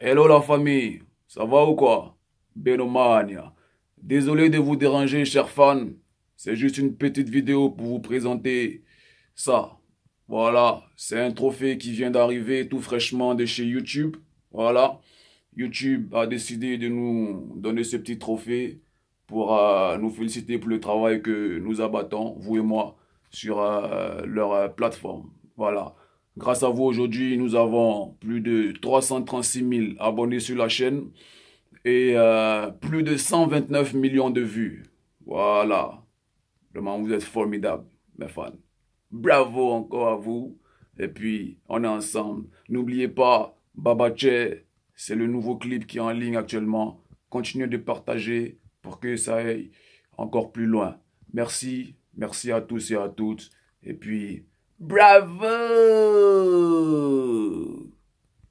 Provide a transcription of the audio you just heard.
Hello la famille, ça va ou quoi Benomania. Désolé de vous déranger, chers fans. C'est juste une petite vidéo pour vous présenter ça. Voilà, c'est un trophée qui vient d'arriver tout fraîchement de chez YouTube. Voilà, YouTube a décidé de nous donner ce petit trophée pour euh, nous féliciter pour le travail que nous abattons, vous et moi, sur euh, leur euh, plateforme. Voilà. Grâce à vous, aujourd'hui, nous avons plus de 336 000 abonnés sur la chaîne et euh, plus de 129 millions de vues. Voilà. Vraiment, vous êtes formidables, mes fans. Bravo encore à vous. Et puis, on est ensemble. N'oubliez pas, Babache, c'est le nouveau clip qui est en ligne actuellement. Continuez de partager pour que ça aille encore plus loin. Merci, merci à tous et à toutes. Et puis, bravo